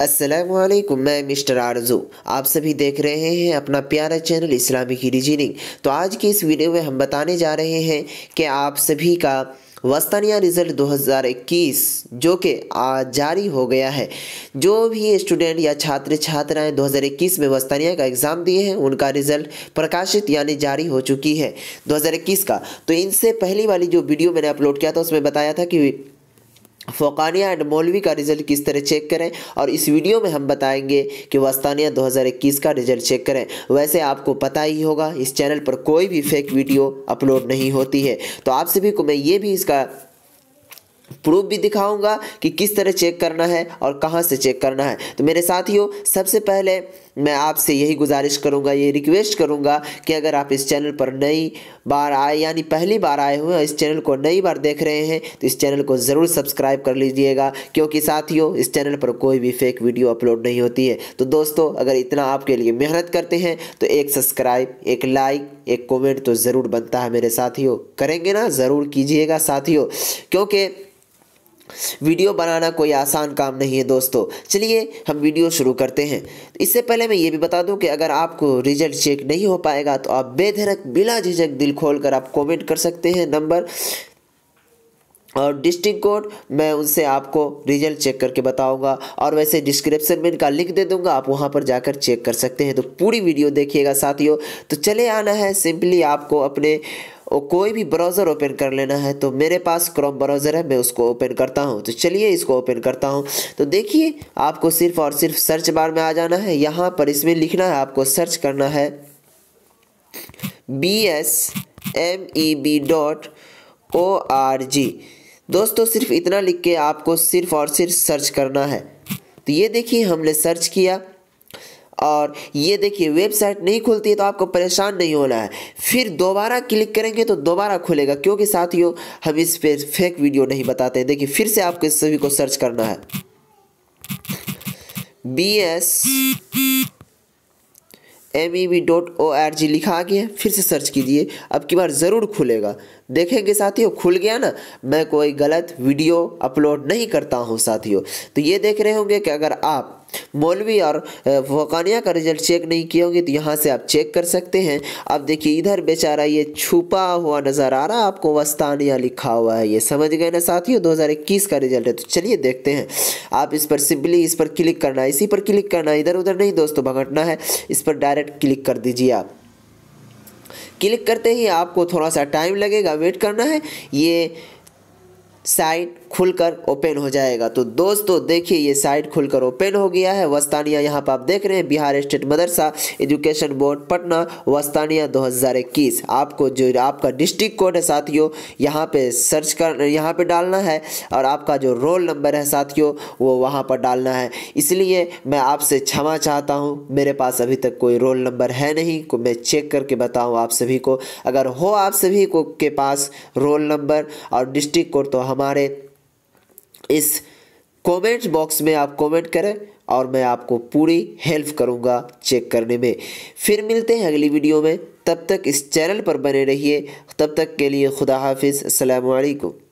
असलकुम मैं मिस्टर आरजू आप सभी देख रहे हैं अपना प्यारा चैनल इस्लामिक रिजीनिंग तो आज की इस वीडियो में हम बताने जा रहे हैं कि आप सभी का वस्तानिया रिज़ल्ट 2021 जो कि आज जारी हो गया है जो भी स्टूडेंट या छात्र छात्राएं 2021 में वस्तानिया का एग्ज़ाम दिए हैं उनका रिज़ल्ट प्रकाशित यानी जारी हो चुकी है 2021 का तो इनसे पहली वाली जो वीडियो मैंने अपलोड किया था उसमें बताया था कि फ़ोकानिया एंड मौलवी का रिज़ल्ट किस तरह चेक करें और इस वीडियो में हम बताएंगे कि वस्तानिया 2021 का रिज़ल्ट चेक करें वैसे आपको पता ही होगा इस चैनल पर कोई भी फेक वीडियो अपलोड नहीं होती है तो आप सभी को मैं ये भी इसका प्रूफ भी दिखाऊंगा कि किस तरह चेक करना है और कहाँ से चेक करना है तो मेरे साथियों सबसे पहले मैं आपसे यही गुजारिश करूंगा ये रिक्वेस्ट करूंगा कि अगर आप इस चैनल पर नई बार आए यानी पहली बार आए हुए इस चैनल को नई बार देख रहे हैं तो इस चैनल को ज़रूर सब्सक्राइब कर लीजिएगा क्योंकि साथियों इस चैनल पर कोई भी फेक वीडियो अपलोड नहीं होती है तो दोस्तों अगर इतना आपके लिए मेहनत करते हैं तो एक सब्सक्राइब एक लाइक एक कॉमेंट तो ज़रूर बनता है मेरे साथियों करेंगे ना ज़रूर कीजिएगा साथियों क्योंकि वीडियो बनाना कोई आसान काम नहीं है दोस्तों चलिए हम वीडियो शुरू करते हैं इससे पहले मैं ये भी बता दूं कि अगर आपको रिजल्ट चेक नहीं हो पाएगा तो आप बेधरक बिला झिझक दिल खोल कर आप कमेंट कर सकते हैं नंबर और डिस्ट्रिक्ट कोड मैं उनसे आपको रिजल्ट चेक करके बताऊंगा और वैसे डिस्क्रिप्शन में इनका लिंक दे दूंगा आप वहां पर जाकर चेक कर सकते हैं तो पूरी वीडियो देखिएगा साथियों तो चले आना है सिंपली आपको अपने और कोई भी ब्राउज़र ओपन कर लेना है तो मेरे पास क्रोम ब्राउज़र है मैं उसको ओपन करता हूँ तो चलिए इसको ओपन करता हूँ तो देखिए आपको सिर्फ और सिर्फ सर्च बार में आ जाना है यहाँ पर इसमें लिखना है आपको सर्च करना है B S M E B dot O R G दोस्तों सिर्फ इतना लिख के आपको सिर्फ और सिर्फ सर्च करना है तो ये देखिए हमने सर्च किया और ये देखिए वेबसाइट नहीं खुलती है तो आपको परेशान नहीं होना है फिर दोबारा क्लिक करेंगे तो दोबारा खुलेगा क्योंकि साथियों हम इस पर फेक वीडियो नहीं बताते देखिए फिर से आपको इस सभी को सर्च करना है B S M E B dot O R G लिखा आ गया फिर से सर्च कीजिए अब की बार ज़रूर खुलेगा देखेंगे साथियों खुल गया ना मैं कोई गलत वीडियो अपलोड नहीं करता हूँ साथियों तो ये देख रहे होंगे कि अगर आप मौलवी और वकानिया का रिजल्ट चेक नहीं किया होंगे तो यहाँ से आप चेक कर सकते हैं अब देखिए इधर बेचारा ये छुपा हुआ नज़र आ रहा है आपको वस्तानिया लिखा हुआ है ये समझ गए ना साथियों 2021 का रिजल्ट है तो चलिए देखते हैं आप इस पर सिंपली इस पर क्लिक करना है इसी पर क्लिक करना है इधर उधर नहीं दोस्तों भगटना है इस पर डायरेक्ट क्लिक कर दीजिए आप क्लिक करते ही आपको थोड़ा सा टाइम लगेगा वेट करना है ये साइट खुलकर ओपन हो जाएगा तो दोस्तों देखिए ये साइट खुलकर ओपन हो गया है वस्तानिया यहाँ पर आप देख रहे हैं बिहार स्टेट मदरसा एजुकेशन बोर्ड पटना वस्तानिया 2021 आपको जो आपका डिस्ट्रिक्ट कोड है साथियों यहाँ पे सर्च कर यहाँ पे डालना है और आपका जो रोल नंबर है साथियों वो वहाँ पर डालना है इसलिए मैं आपसे क्षमा चाहता हूँ मेरे पास अभी तक कोई रोल नंबर है नहीं को मैं चेक करके बताऊँ आप सभी को अगर हो आप सभी को के पास रोल नंबर और डिस्ट्रिक्ट कोड तो हम हमारे इस कमेंट बॉक्स में आप कमेंट करें और मैं आपको पूरी हेल्प करूंगा चेक करने में फिर मिलते हैं अगली वीडियो में तब तक इस चैनल पर बने रहिए तब तक के लिए खुदा हाफिज़ अलैक्म